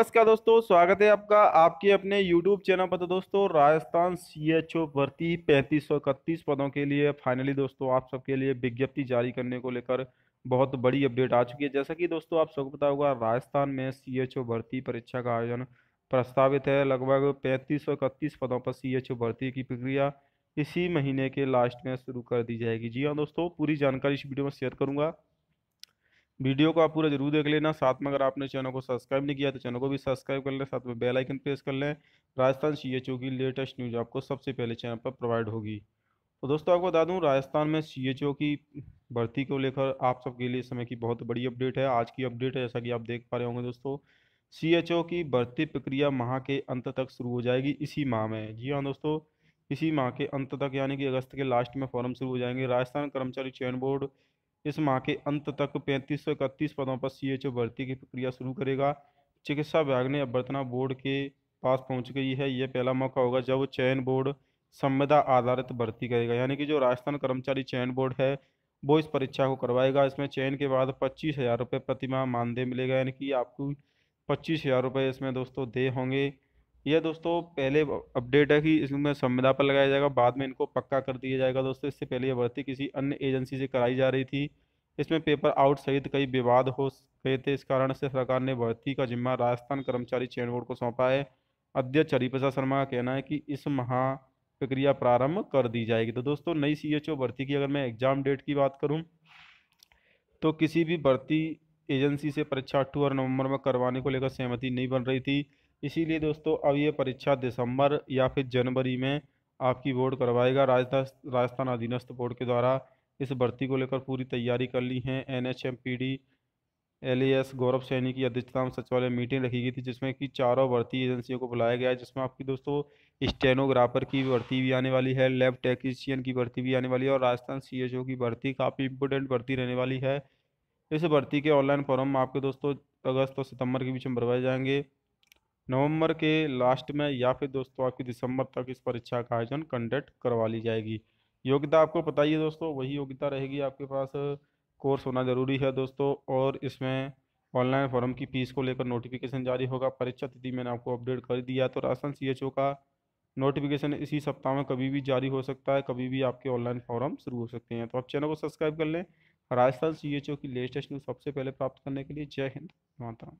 नमस्कार दोस्तों स्वागत है आपका आपके अपने YouTube चैनल पर तो दोस्तों राजस्थान सी एच ओ भर्ती पैंतीस सौ इकतीस पदों के लिए फाइनली दोस्तों आप सबके लिए विज्ञप्ति जारी करने को लेकर बहुत बड़ी अपडेट आ चुकी है जैसा कि दोस्तों आप सबको पता होगा राजस्थान में सी एच ओ भर्ती परीक्षा का आयोजन प्रस्तावित है लगभग पैंतीस सौ इकतीस पदों पर सी एच ओ भर्ती की प्रक्रिया इसी महीने के लास्ट में शुरू कर दी जाएगी जी हाँ दोस्तों पूरी जानकारी इस वीडियो में शेयर करूँगा वीडियो को आप पूरा जरूर देख लेना साथ में अगर आपने चैनल को सब्सक्राइब नहीं किया तो चैनल को भी सब्सक्राइब कर लें साथ में बेल आइकन प्रेस कर लें राजस्थान सीएचओ की लेटेस्ट न्यूज़ आपको सबसे पहले चैनल पर प्रोवाइड होगी तो दोस्तों आपको बता दूँ राजस्थान में सीएचओ की भर्ती को लेकर आप सबके लिए समय की बहुत बड़ी अपडेट है आज की अपडेट है जैसा कि आप देख पा रहे होंगे दोस्तों ओ की भर्ती प्रक्रिया माह के अंत तक शुरू हो जाएगी इसी माह में जी हाँ दोस्तों इसी माह के अंत तक यानी कि अगस्त के लास्ट में फॉर्म शुरू हो जाएंगे राजस्थान कर्मचारी चयन बोर्ड इस माह के अंत तक पैंतीस सौ इकतीस पदों पर सीएचओ भर्ती की प्रक्रिया शुरू करेगा चिकित्सा विभाग ने अभ्यर्थना बोर्ड के पास पहुंच गई है यह पहला मौका होगा जब चयन बोर्ड संविदा आधारित भर्ती करेगा यानी कि जो राजस्थान कर्मचारी चयन बोर्ड है वो इस परीक्षा को करवाएगा इसमें चयन के बाद पच्चीस हज़ार रुपये प्रतिमाह मानदेय मिलेगा यानी कि आपको पच्चीस हज़ार रुपये इसमें दोस्तों दे होंगे यह दोस्तों पहले अपडेट है कि इसमें संविदा पर लगाया जाएगा बाद में इनको पक्का कर दिया जाएगा दोस्तों इससे पहले यह भर्ती किसी अन्य एजेंसी से कराई जा रही थी इसमें पेपर आउट सहित कई विवाद हो गए थे इस कारण से सरकार ने भर्ती का जिम्मा राजस्थान कर्मचारी चयन बोर्ड को सौंपा है अध्यक्ष हरिप्रसाद शर्मा का कहना है कि इस महा प्रक्रिया प्रारंभ कर दी जाएगी तो दोस्तों नई सी एच ओ भर्ती की अगर मैं एग्ज़ाम डेट की बात करूँ तो किसी भी भर्ती एजेंसी से परीक्षा अक्टूबर नवंबर में करवाने को लेकर सहमति नहीं बन रही थी इसीलिए दोस्तों अब ये परीक्षा दिसंबर या फिर जनवरी में आपकी बोर्ड करवाएगा राजस्थान राजस्थान अधीनस्थ बोर्ड के द्वारा इस भर्ती को लेकर पूरी तैयारी कर ली है N H M P D L S Gaurav Saini की अध्यक्षता में सचिवालय मीटिंग रखी गई थी जिसमें कि चारों भर्ती एजेंसियों को बुलाया गया है जिसमें आपकी दोस्तों स्टेनोग्राफर की भर्ती भी आने वाली है लैब टेक्नीशियन की भर्ती भी आने वाली है और राजस्थान सी एच ओ की भर्ती काफ़ी इंपोर्टेंट भर्ती रहने वाली है इस भर्ती के ऑनलाइन फॉर्म आपके दोस्तों अगस्त और सितंबर के बीच में भरवाए जाएंगे नवंबर के लास्ट में या फिर दोस्तों आपकी दिसंबर तक इस परीक्षा का आयोजन कंडक्ट करवा ली जाएगी योग्यता आपको पता ही है दोस्तों वही योग्यता रहेगी आपके पास कोर्स होना ज़रूरी है दोस्तों और इसमें ऑनलाइन फॉर्म की फ़ीस को लेकर नोटिफिकेशन जारी होगा परीक्षा तिथि मैंने आपको अपडेट कर दिया तो राजस्थान सी का नोटिफिकेशन इसी सप्ताह में कभी भी जारी हो सकता है कभी भी आपके ऑनलाइन फॉर्म शुरू हो सकते हैं तो आप चैनल को सब्सक्राइब कर लें राजस्थान सी की लेटेस्ट न्यूज़ सबसे पहले प्राप्त करने के लिए जय हिंद माता